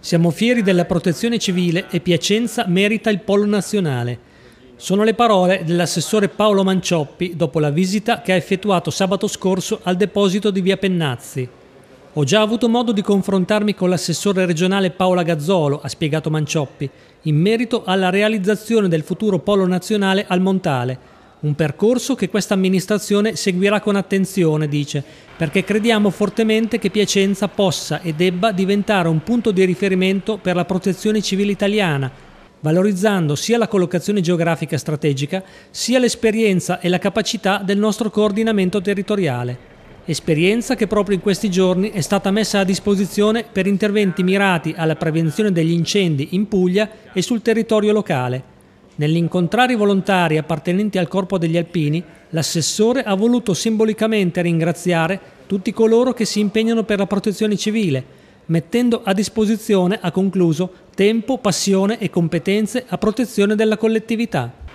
Siamo fieri della protezione civile e Piacenza merita il polo nazionale. Sono le parole dell'assessore Paolo Mancioppi dopo la visita che ha effettuato sabato scorso al deposito di via Pennazzi. Ho già avuto modo di confrontarmi con l'assessore regionale Paola Gazzolo, ha spiegato Mancioppi, in merito alla realizzazione del futuro polo nazionale al Montale un percorso che questa amministrazione seguirà con attenzione, dice, perché crediamo fortemente che Piacenza possa e debba diventare un punto di riferimento per la protezione civile italiana, valorizzando sia la collocazione geografica strategica, sia l'esperienza e la capacità del nostro coordinamento territoriale. Esperienza che proprio in questi giorni è stata messa a disposizione per interventi mirati alla prevenzione degli incendi in Puglia e sul territorio locale Nell'incontrare i volontari appartenenti al Corpo degli Alpini, l'assessore ha voluto simbolicamente ringraziare tutti coloro che si impegnano per la protezione civile, mettendo a disposizione, ha concluso, tempo, passione e competenze a protezione della collettività.